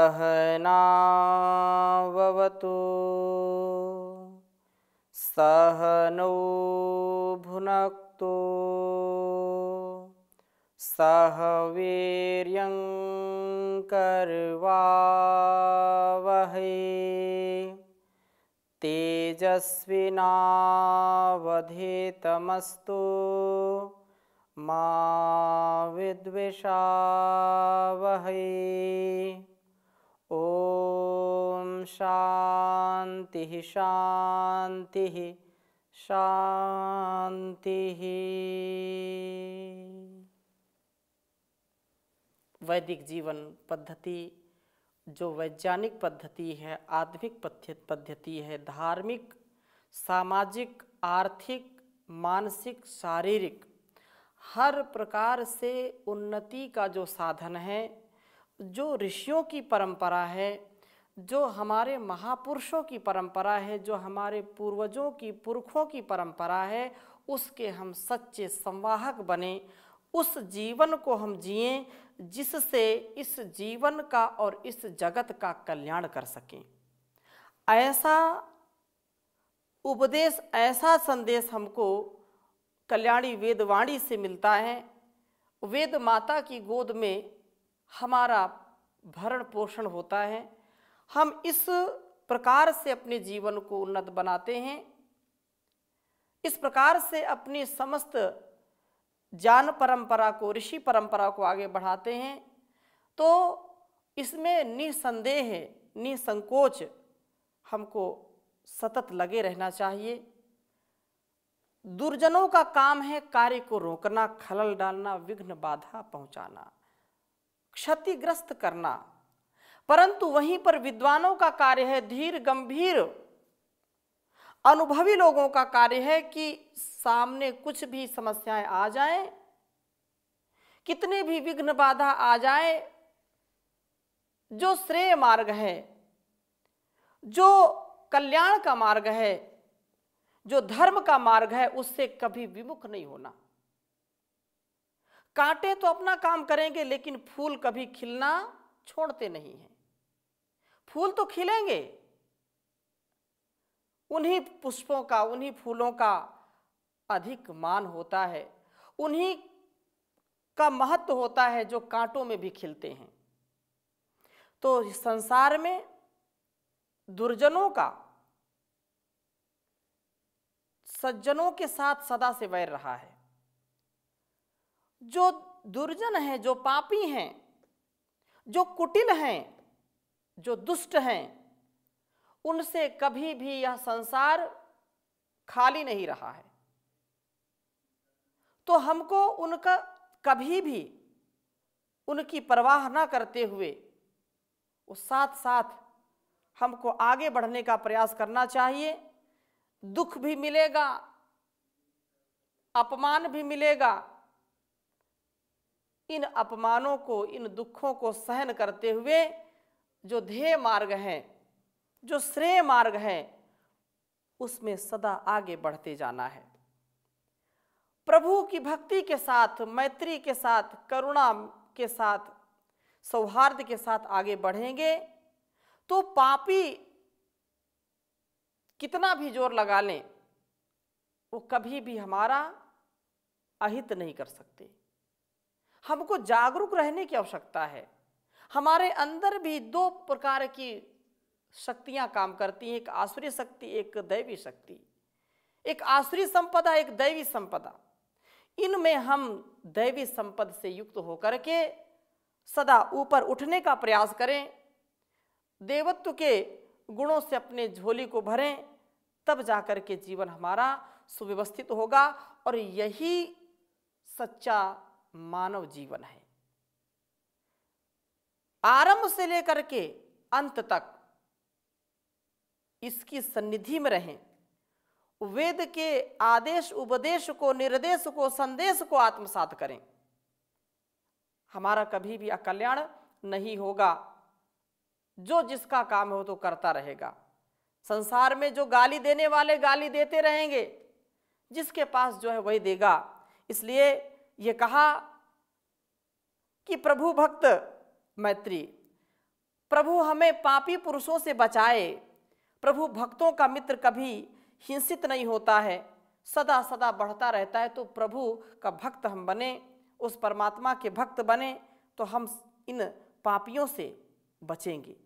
सहनावतु सहनो भुनक्तु सह वीर्यं तेजस्विनावधितमस्तु मा विद्विषावहै शांति शांति शांति शान्तिः वैदिक जीवन पद्धति जो वैज्ञानिक पद्धति है आत्मिक पद्धति है धार्मिक सामाजिक आर्थिक मानसिक शारीरिक हर प्रकार से उन्नति का जो साधन है जो ऋषियों की परंपरा है जो हमारे महापुरुषों की परंपरा है जो हमारे पूर्वजों की पुरखों की परंपरा है उसके हम सच्चे संवाहक बने उस जीवन को हम जिए जिससे इस जीवन का और इस जगत का कल्याण कर सकें ऐसा उपदेश ऐसा संदेश हमको कल्याणी वेदवाणी से मिलता है वेद माता की गोद में हमारा भरण पोषण होता है हम इस प्रकार से अपने जीवन को उन्नत बनाते हैं इस प्रकार से अपनी समस्त जान परंपरा को ऋषि परंपरा को आगे बढ़ाते हैं तो इसमें निसंदेह निसंकोच हमको सतत लगे रहना चाहिए दुर्जनों का काम है कार्य को रोकना खलल डालना विघ्न बाधा पहुंचाना क्षतिग्रस्त करना परंतु वहीं पर विद्वानों का कार्य है धीर गंभीर अनुभवी लोगों का कार्य है कि सामने कुछ भी समस्याएं आ जाएं, कितने भी विघ्न बाधा आ जाए जो श्रेय मार्ग है जो कल्याण का मार्ग है जो धर्म का मार्ग है उससे कभी विमुख नहीं होना कांटे तो अपना काम करेंगे लेकिन फूल कभी खिलना छोड़ते नहीं हैं फूल तो खिलेंगे उन्हीं पुष्पों का उन्हीं फूलों का अधिक मान होता है उन्हीं का महत्व होता है जो कांटों में भी खिलते हैं तो संसार में दुर्जनों का सज्जनों के साथ सदा से वैर रहा है जो दुर्जन हैं जो पापी हैं जो कुटिल हैं जो दुष्ट हैं उनसे कभी भी यह संसार खाली नहीं रहा है तो हमको उनका कभी भी उनकी परवाह ना करते हुए वो साथ साथ हमको आगे बढ़ने का प्रयास करना चाहिए दुख भी मिलेगा अपमान भी मिलेगा इन अपमानों को इन दुखों को सहन करते हुए जो ध्येय मार्ग है जो श्रेय मार्ग है उसमें सदा आगे बढ़ते जाना है प्रभु की भक्ति के साथ मैत्री के साथ करुणा के साथ सौहार्द के साथ आगे बढ़ेंगे तो पापी कितना भी जोर लगा लें वो कभी भी हमारा अहित नहीं कर सकते हमको जागरूक रहने की आवश्यकता है हमारे अंदर भी दो प्रकार की शक्तियां काम करती हैं एक आसुरी शक्ति एक दैवी शक्ति एक आसुरी संपदा एक दैवी संपदा इनमें हम दैवी संपद से युक्त होकर के सदा ऊपर उठने का प्रयास करें देवत्व के गुणों से अपने झोली को भरें तब जाकर के जीवन हमारा सुव्यवस्थित होगा और यही सच्चा मानव जीवन है आरंभ से लेकर के अंत तक इसकी सन्निधि में रहें वेद के आदेश उपदेश को निर्देश को संदेश को आत्मसात करें हमारा कभी भी अकल्याण नहीं होगा जो जिसका काम हो तो करता रहेगा संसार में जो गाली देने वाले गाली देते रहेंगे जिसके पास जो है वही देगा इसलिए ये कहा कि प्रभु भक्त मैत्री प्रभु हमें पापी पुरुषों से बचाए प्रभु भक्तों का मित्र कभी हिंसित नहीं होता है सदा सदा बढ़ता रहता है तो प्रभु का भक्त हम बने उस परमात्मा के भक्त बने तो हम इन पापियों से बचेंगे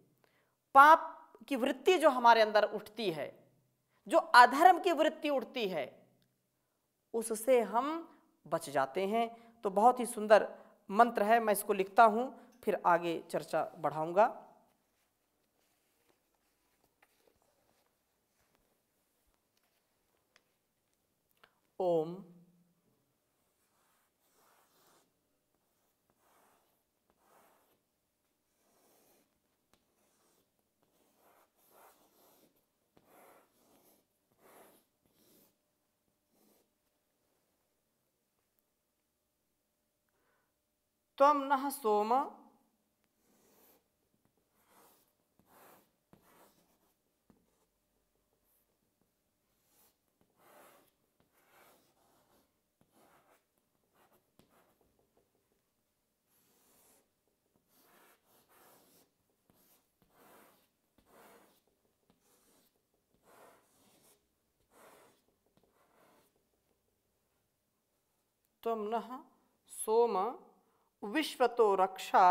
पाप की वृत्ति जो हमारे अंदर उठती है जो अधर्म की वृत्ति उठती है उससे हम बच जाते हैं तो बहुत ही सुंदर मंत्र है मैं इसको लिखता हूँ फिर आगे चर्चा बढ़ाऊँगा ओम तम न सोम तम न सोम विश्व तो रक्षा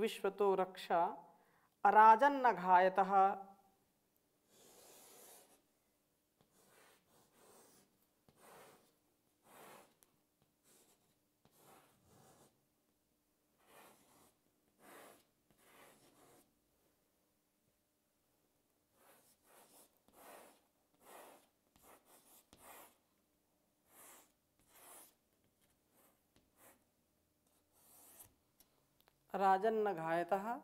विश्व तो रक्षा अराजन्न न घायत राजन्न घायतः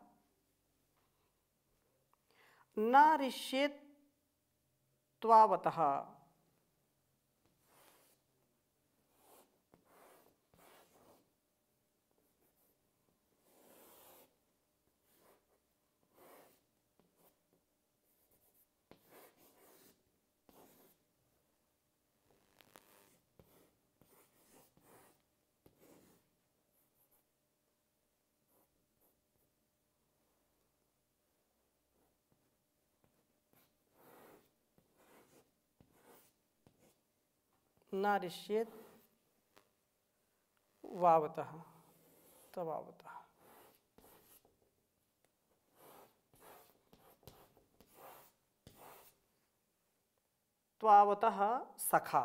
न ऋष्येत्वावतः नारिष्येत वावतः तवावत त्वावत सखा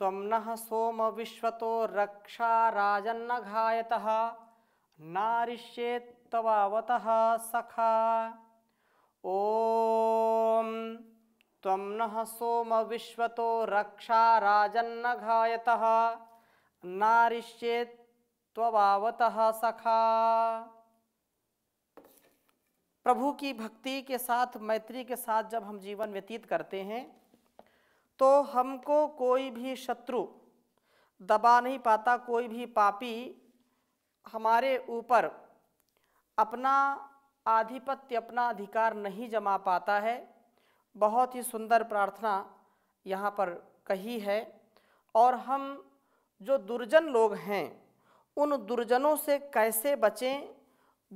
तमन सोम विश्व रक्षा राजन्न घायतः नारिष्येत्तवावतः सखा ओ तमन सोम विश्व रक्षा राजन्न घायतः नारिष्येत्तवावतः सखा प्रभु की भक्ति के साथ मैत्री के साथ जब हम जीवन व्यतीत करते हैं तो हमको कोई भी शत्रु दबा नहीं पाता कोई भी पापी हमारे ऊपर अपना आधिपत्य अपना अधिकार नहीं जमा पाता है बहुत ही सुंदर प्रार्थना यहाँ पर कही है और हम जो दुर्जन लोग हैं उन दुर्जनों से कैसे बचें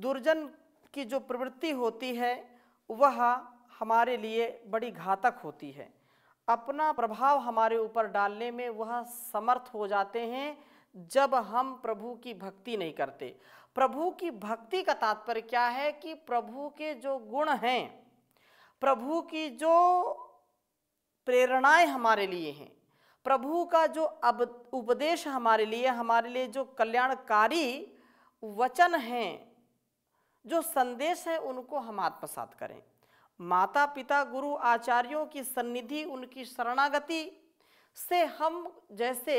दुर्जन की जो प्रवृत्ति होती है वह हमारे लिए बड़ी घातक होती है अपना प्रभाव हमारे ऊपर डालने में वह समर्थ हो जाते हैं जब हम प्रभु की भक्ति नहीं करते प्रभु की भक्ति का तात्पर्य क्या है कि प्रभु के जो गुण हैं प्रभु की जो प्रेरणाएं हमारे लिए हैं प्रभु का जो अब उपदेश हमारे लिए हमारे लिए जो कल्याणकारी वचन हैं जो संदेश है उनको हम आत्मसात करें माता पिता गुरु आचार्यों की सन्निधि उनकी शरणागति से हम जैसे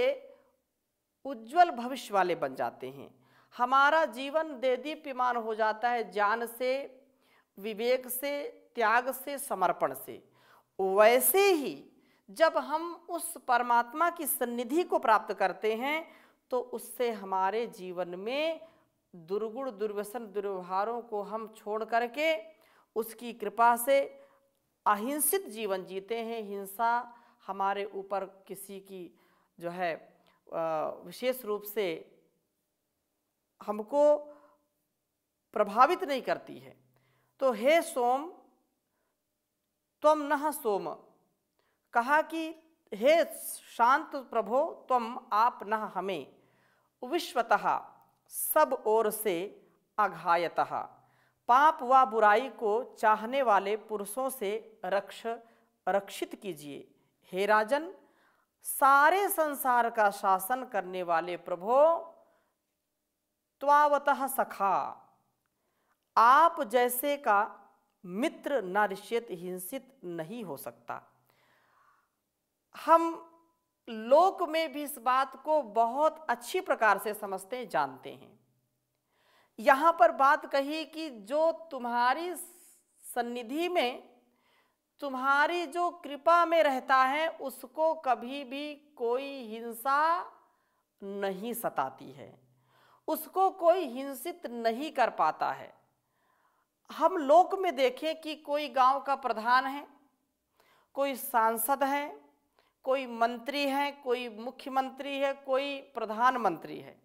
उज्जवल भविष्य वाले बन जाते हैं हमारा जीवन दे दीप्यमान हो जाता है ज्ञान से विवेक से त्याग से समर्पण से वैसे ही जब हम उस परमात्मा की सन्निधि को प्राप्त करते हैं तो उससे हमारे जीवन में दुर्गुण दुर्व्यसन दुर्व्यवहारों को हम छोड़ करके उसकी कृपा से अहिंसित जीवन जीते हैं हिंसा हमारे ऊपर किसी की जो है विशेष रूप से हमको प्रभावित नहीं करती है तो हे सोम तुम न सोम कहा कि हे शांत प्रभो तुम आप न हमें विश्वतः सब ओर से अघायतः पाप व बुराई को चाहने वाले पुरुषों से रक्ष रक्षित कीजिए हे राजन सारे संसार का शासन करने वाले प्रभो त्वावत सखा आप जैसे का मित्र नारिष्यत हिंसित नहीं हो सकता हम लोक में भी इस बात को बहुत अच्छी प्रकार से समझते जानते हैं यहाँ पर बात कही कि जो तुम्हारी सन्निधि में तुम्हारी जो कृपा में रहता है उसको कभी भी कोई हिंसा नहीं सताती है उसको कोई हिंसित नहीं कर पाता है हम लोक में देखें कि कोई गांव का प्रधान है कोई सांसद है कोई मंत्री है कोई मुख्यमंत्री है कोई प्रधानमंत्री है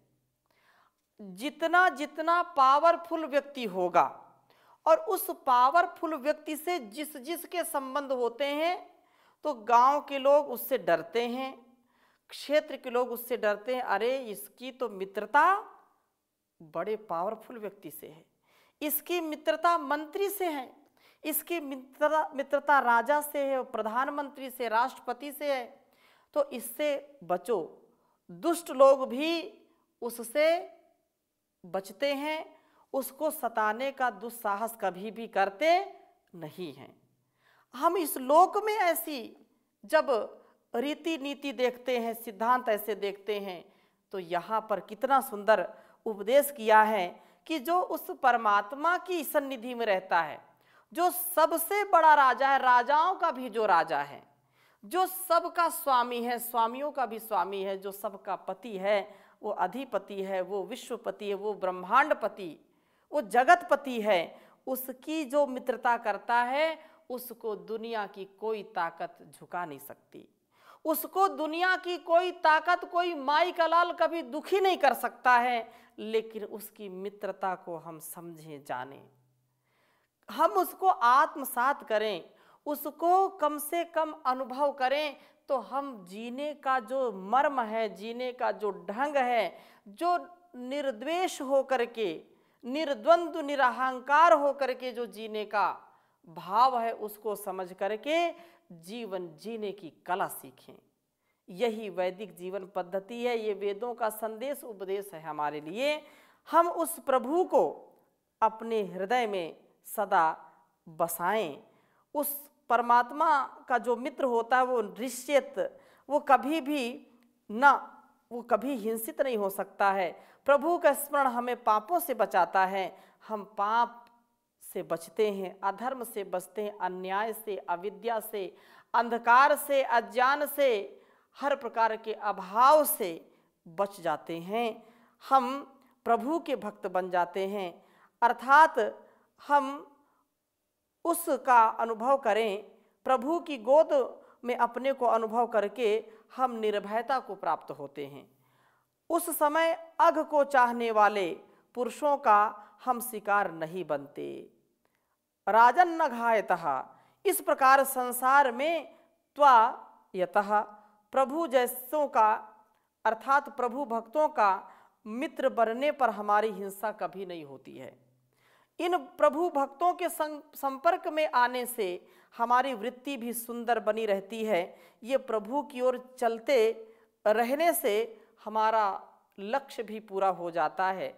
जितना जितना पावरफुल व्यक्ति होगा और उस पावरफुल व्यक्ति से जिस जिस के संबंध होते हैं तो गांव के लोग उससे डरते हैं क्षेत्र के लोग उससे डरते हैं अरे इसकी तो मित्रता बड़े पावरफुल व्यक्ति से है इसकी मित्रता मंत्री से है इसकी मित्रता मित्रता राजा से है प्रधानमंत्री से राष्ट्रपति से है तो इससे बचो दुष्ट लोग भी उससे बचते हैं उसको सताने का दुस्साहस कभी भी करते नहीं हैं हम इस लोक में ऐसी जब रीति नीति देखते हैं सिद्धांत ऐसे देखते हैं तो यहाँ पर कितना सुंदर उपदेश किया है कि जो उस परमात्मा की सन्निधि में रहता है जो सबसे बड़ा राजा है राजाओं का भी जो राजा है जो सबका स्वामी है स्वामियों का भी स्वामी है जो सबका पति है वो अधिपति है वो विश्वपति है वो ब्रह्मांडपति वो जगतपति है उसकी जो मित्रता करता है उसको दुनिया की कोई ताकत झुका नहीं सकती उसको दुनिया की कोई ताकत कोई माई का लाल कभी दुखी नहीं कर सकता है लेकिन उसकी मित्रता को हम समझें जाने हम उसको आत्मसात करें उसको कम से कम अनुभव करें तो हम जीने का जो मर्म है जीने का जो ढंग है जो निर्द्वेष होकर के निर्द्वंद निराहंकार होकर के जो जीने का भाव है उसको समझ करके जीवन जीने की कला सीखें यही वैदिक जीवन पद्धति है ये वेदों का संदेश उपदेश है हमारे लिए हम उस प्रभु को अपने हृदय में सदा बसाएं उस परमात्मा का जो मित्र होता है वो निश्चित वो कभी भी ना वो कभी हिंसित नहीं हो सकता है प्रभु का स्मरण हमें पापों से बचाता है हम पाप से बचते हैं अधर्म से बचते हैं अन्याय से अविद्या से अंधकार से अज्ञान से हर प्रकार के अभाव से बच जाते हैं हम प्रभु के भक्त बन जाते हैं अर्थात हम उसका अनुभव करें प्रभु की गोद में अपने को अनुभव करके हम निर्भयता को प्राप्त होते हैं उस समय अघ को चाहने वाले पुरुषों का हम शिकार नहीं बनते राजन न घायतहा इस प्रकार संसार में त्वा यतः प्रभु जैसों का अर्थात प्रभु भक्तों का मित्र बनने पर हमारी हिंसा कभी नहीं होती है इन प्रभु भक्तों के संपर्क में आने से हमारी वृत्ति भी सुंदर बनी रहती है ये प्रभु की ओर चलते रहने से हमारा लक्ष्य भी पूरा हो जाता है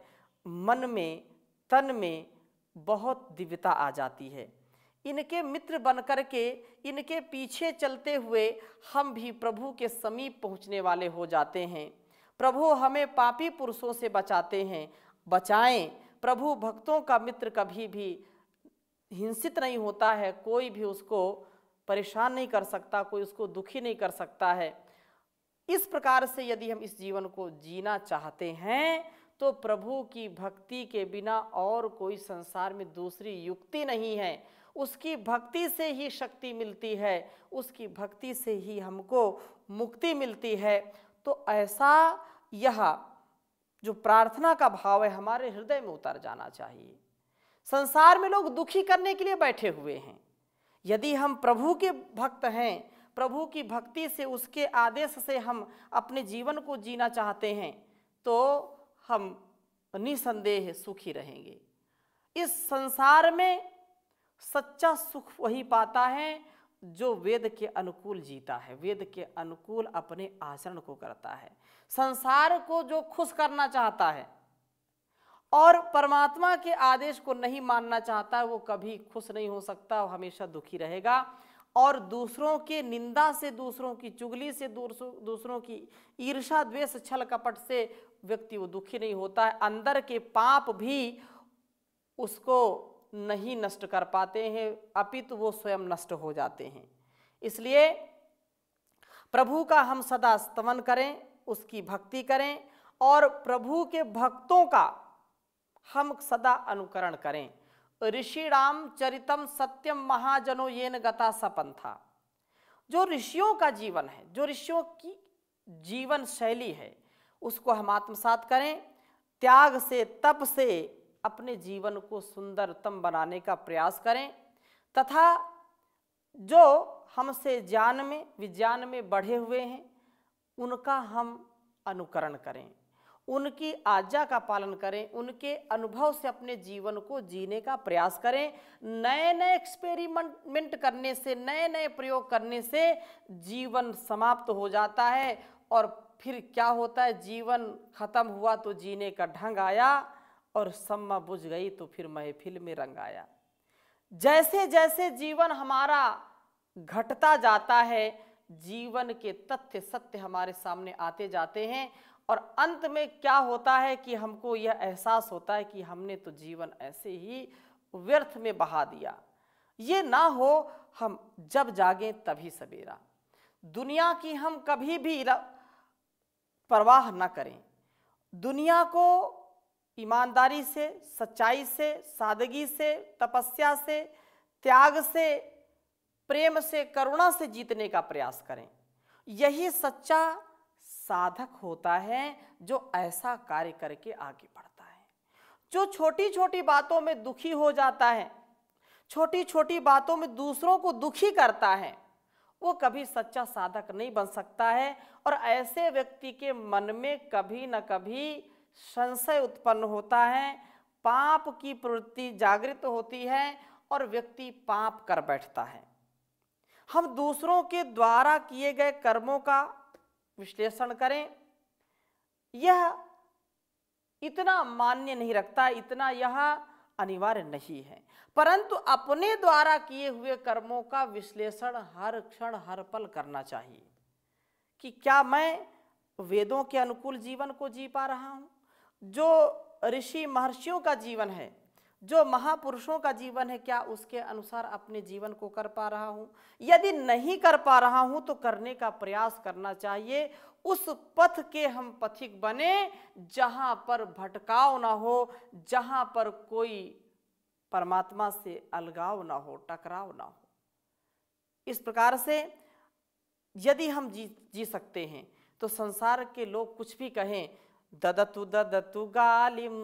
मन में तन में बहुत दिव्यता आ जाती है इनके मित्र बनकर के इनके पीछे चलते हुए हम भी प्रभु के समीप पहुंचने वाले हो जाते हैं प्रभु हमें पापी पुरुषों से बचाते हैं बचाएं प्रभु भक्तों का मित्र कभी भी हिंसित नहीं होता है कोई भी उसको परेशान नहीं कर सकता कोई उसको दुखी नहीं कर सकता है इस प्रकार से यदि हम इस जीवन को जीना चाहते हैं तो प्रभु की भक्ति के बिना और कोई संसार में दूसरी युक्ति नहीं है उसकी भक्ति से ही शक्ति मिलती है उसकी भक्ति से ही हमको मुक्ति मिलती है तो ऐसा यह जो प्रार्थना का भाव है हमारे हृदय में उतर जाना चाहिए संसार में लोग दुखी करने के लिए बैठे हुए हैं यदि हम प्रभु के भक्त हैं प्रभु की भक्ति से उसके आदेश से हम अपने जीवन को जीना चाहते हैं तो हम निसंदेह सुखी रहेंगे इस संसार में सच्चा सुख वही पाता है जो वेद के अनुकूल जीता है वेद के अनुकूल अपने आचरण को करता है संसार को जो खुश करना चाहता है और परमात्मा के आदेश को नहीं मानना चाहता वो कभी खुश नहीं हो सकता वो हमेशा दुखी रहेगा और दूसरों के निंदा से दूसरों की चुगली से दूसरों की ईर्षा द्वेष छल कपट से व्यक्ति वो दुखी नहीं होता है अंदर के पाप भी उसको नहीं नष्ट कर पाते हैं अपितु वो स्वयं नष्ट हो जाते हैं इसलिए प्रभु का हम सदा स्तवन करें उसकी भक्ति करें और प्रभु के भक्तों का हम सदा अनुकरण करें ऋषि राम चरितम सत्यम महाजनो येन गता सपन था जो ऋषियों का जीवन है जो ऋषियों की जीवन शैली है उसको हम आत्मसात करें त्याग से तप से अपने जीवन को सुंदरतम बनाने का प्रयास करें तथा जो हमसे ज्ञान में विज्ञान में बढ़े हुए हैं उनका हम अनुकरण करें उनकी आज्ञा का पालन करें उनके अनुभव से अपने जीवन को जीने का प्रयास करें नए नए एक्सपेरिमेंट करने से नए नए प्रयोग करने से जीवन समाप्त हो जाता है और फिर क्या होता है जीवन खत्म हुआ तो जीने का ढंग आया और सम्मा बुझ गई तो फिर महफिल में रंग आया जैसे जैसे जीवन हमारा घटता जाता है जीवन के तथ्य सत्य हमारे सामने आते जाते हैं और अंत में क्या होता है कि हमको यह एहसास होता है कि हमने तो जीवन ऐसे ही व्यर्थ में बहा दिया ये ना हो हम जब जागें तभी सवेरा दुनिया की हम कभी भी परवाह ना करें दुनिया को ईमानदारी से सच्चाई से सादगी से तपस्या से त्याग से प्रेम से करुणा से जीतने का प्रयास करें यही सच्चा साधक होता है जो ऐसा कार्य करके आगे बढ़ता है जो छोटी छोटी बातों में दुखी हो जाता है छोटी छोटी बातों में दूसरों को दुखी करता है वो कभी सच्चा साधक नहीं बन सकता है और ऐसे व्यक्ति के मन में कभी न कभी संशय उत्पन्न होता है पाप की प्रवृत्ति जागृत होती है और व्यक्ति पाप कर बैठता है हम दूसरों के द्वारा किए गए कर्मों का विश्लेषण करें यह इतना मान्य नहीं रखता इतना यह अनिवार्य नहीं है परंतु अपने द्वारा किए हुए कर्मों का विश्लेषण हर क्षण हर पल करना चाहिए कि क्या मैं वेदों के अनुकूल जीवन को जी पा रहा हूं जो ऋषि महर्षियों का जीवन है जो महापुरुषों का जीवन है क्या उसके अनुसार अपने जीवन को कर पा रहा हूँ यदि नहीं कर पा रहा हूँ तो करने का प्रयास करना चाहिए उस पथ के हम पथिक बने जहाँ पर भटकाव ना हो जहाँ पर कोई परमात्मा से अलगाव ना हो टकराव ना हो इस प्रकार से यदि हम जी जी सकते हैं तो संसार के लोग कुछ भी कहें ददतु ददतु गालिम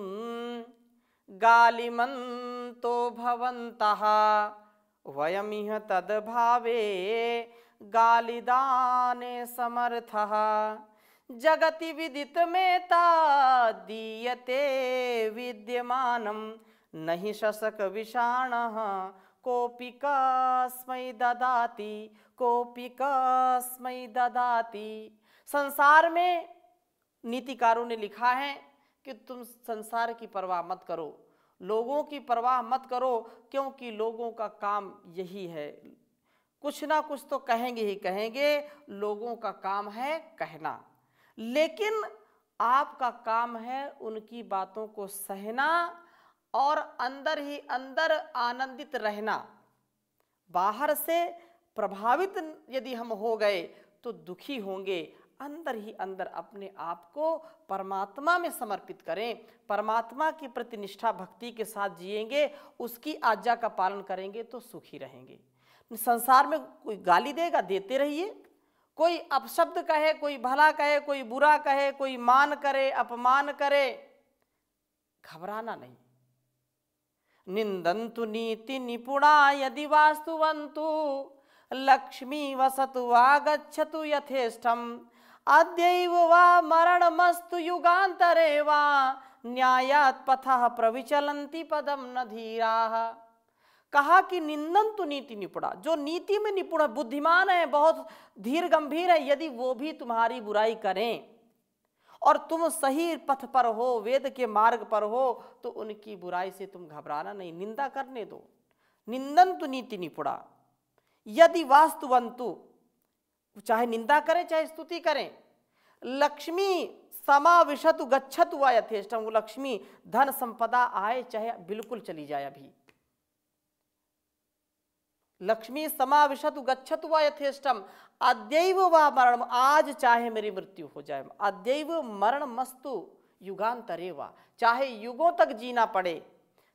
गालिमन्तो भवन्तः वयमिह तद्भावे गालिदाने समर्थः जगति विदितमेता दीयते विद्यमानं न शशक शशकविषाणः कोऽपि कस्मै ददाति कोऽपि कस्मै ददाति संसार में नीतिकारों ने लिखा है कि तुम संसार की परवाह मत करो लोगों की परवाह मत करो क्योंकि लोगों का काम यही है कुछ ना कुछ तो कहेंगे ही कहेंगे लोगों का काम है कहना लेकिन आपका काम है उनकी बातों को सहना और अंदर ही अंदर आनंदित रहना बाहर से प्रभावित यदि हम हो गए तो दुखी होंगे अंदर ही अंदर अपने आप को परमात्मा में समर्पित करें परमात्मा की प्रति निष्ठा भक्ति के साथ जिएंगे उसकी आज्ञा का पालन करेंगे तो सुखी रहेंगे संसार में कोई गाली देगा देते रहिए कोई अपशब्द कहे कोई भला कहे कोई बुरा कहे कोई मान करे अपमान करे घबराना नहीं निंदंतु नीति निपुणा यदि वास्तुवंतु लक्ष्मी वसतु आगछतु यथेष्टम अद्यैव मरणमस्तु युगान्तरे वा न्यायात पथा प्रविचलंती पदम न धीरा कहा कि निंदन तो नीति निपुणा जो नीति में निपुण बुद्धिमान है बहुत धीर गंभीर है यदि वो भी तुम्हारी बुराई करें और तुम सही पथ पर हो वेद के मार्ग पर हो तो उनकी बुराई से तुम घबराना नहीं निंदा करने दो निंदन तो नीति निपुणा यदि वास्तुवंतु चाहे निंदा करें चाहे स्तुति करें लक्ष्मी समाविशतु गच्छत हुआ यथेष्टम वो लक्ष्मी धन संपदा आए चाहे बिल्कुल चली जाए अभी लक्ष्मी समाविशतु गच्छत हुआ यथेष्टम अद्यव व मरण आज चाहे मेरी मृत्यु हो जाए अद्यव मरण मस्तु युगांतरे वा चाहे युगों तक जीना पड़े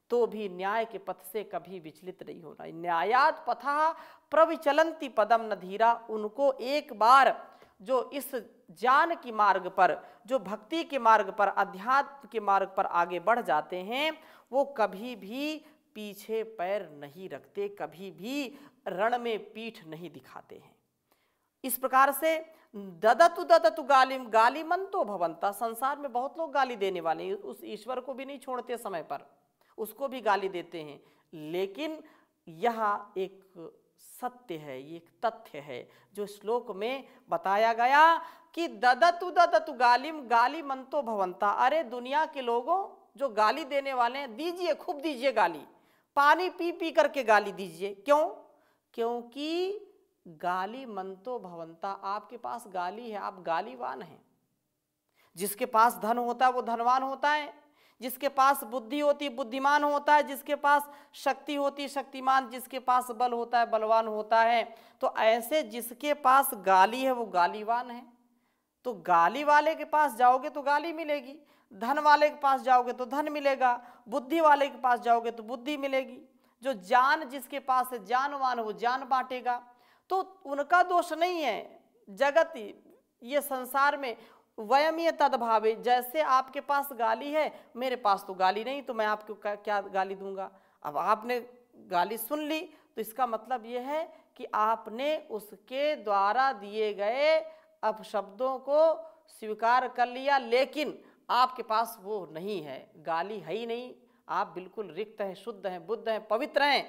तो भी न्याय के पथ से कभी विचलित नहीं होना न्यायात पथा प्रविचलंती पदम न धीरा उनको एक बार जो इस ज्ञान की मार्ग पर जो भक्ति के मार्ग पर अध्यात्म के मार्ग पर आगे बढ़ जाते हैं वो कभी भी पीछे पैर नहीं रखते कभी भी रण में पीठ नहीं दिखाते हैं इस प्रकार से ददतु ददतु गालिम गालिमन तो भवंता संसार में बहुत लोग गाली देने वाले उस ईश्वर को भी नहीं छोड़ते समय पर उसको भी गाली देते हैं लेकिन यह एक सत्य है ये एक तथ्य है जो श्लोक में बताया गया कि ददतु ददतु गालिम गाली मंतो भवंता अरे दुनिया के लोगों जो गाली देने वाले हैं दीजिए खूब दीजिए गाली पानी पी पी करके गाली दीजिए क्यों क्योंकि गाली मंतो भवंता आपके पास गाली है आप गालीवान हैं जिसके पास धन होता है वो धनवान होता है जिसके पास बुद्धि होती बुद्धिमान होता है जिसके पास शक्ति होती शक्तिमान जिसके पास बल होता है बलवान होता है तो ऐसे जिसके पास गाली है वो गालीवान है तो गाली वाले के पास जाओगे तो गाली मिलेगी धन वाले के पास जाओगे तो धन मिलेगा बुद्धि वाले के पास जाओगे तो बुद्धि मिलेगी जो जान जिसके पास है जानवान वो जान बांटेगा तो उनका दोष नहीं है जगत ये संसार में वयमीय तदभावे जैसे आपके पास गाली है मेरे पास तो गाली नहीं तो मैं आपको क्या गाली दूंगा अब आपने गाली सुन ली तो इसका मतलब ये है कि आपने उसके द्वारा दिए गए अपशब्दों को स्वीकार कर लिया लेकिन आपके पास वो नहीं है गाली है ही नहीं आप बिल्कुल रिक्त हैं शुद्ध हैं बुद्ध हैं पवित्र हैं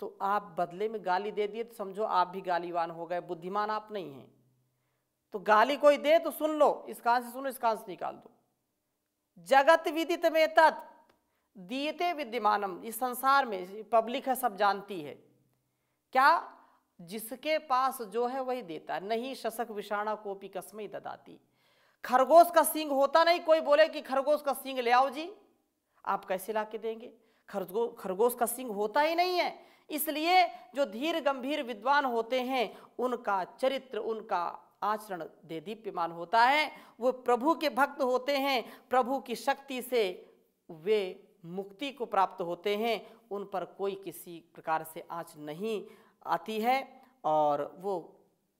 तो आप बदले में गाली दे दिए तो समझो आप भी गालीवान हो गए बुद्धिमान आप नहीं हैं तो गाली कोई दे तो सुन लो इस कान से सुनो इस कान से निकाल दो जगत विदित में तत् दीयते विद्यमानम इस संसार में पब्लिक है सब जानती है क्या जिसके पास जो है वही देता है नहीं शशक विषाणा कोपी कसमई ददाती खरगोश का सिंह होता नहीं कोई बोले कि खरगोश का सिंह ले आओ जी आप कैसे ला के देंगे खरगो खरगोश का सिंह होता ही नहीं है इसलिए जो धीर गंभीर विद्वान होते हैं उनका चरित्र उनका आचरण दे दीप्यमान होता है वो प्रभु के भक्त होते हैं प्रभु की शक्ति से वे मुक्ति को प्राप्त होते हैं उन पर कोई किसी प्रकार से आँच नहीं आती है और वो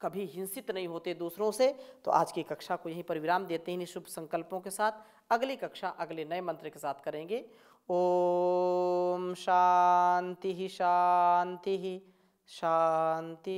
कभी हिंसित नहीं होते दूसरों से तो आज की कक्षा को यहीं पर विराम देते हैं इन्हीं शुभ संकल्पों के साथ अगली कक्षा अगले नए मंत्र के साथ करेंगे ओम शांति शांति शांति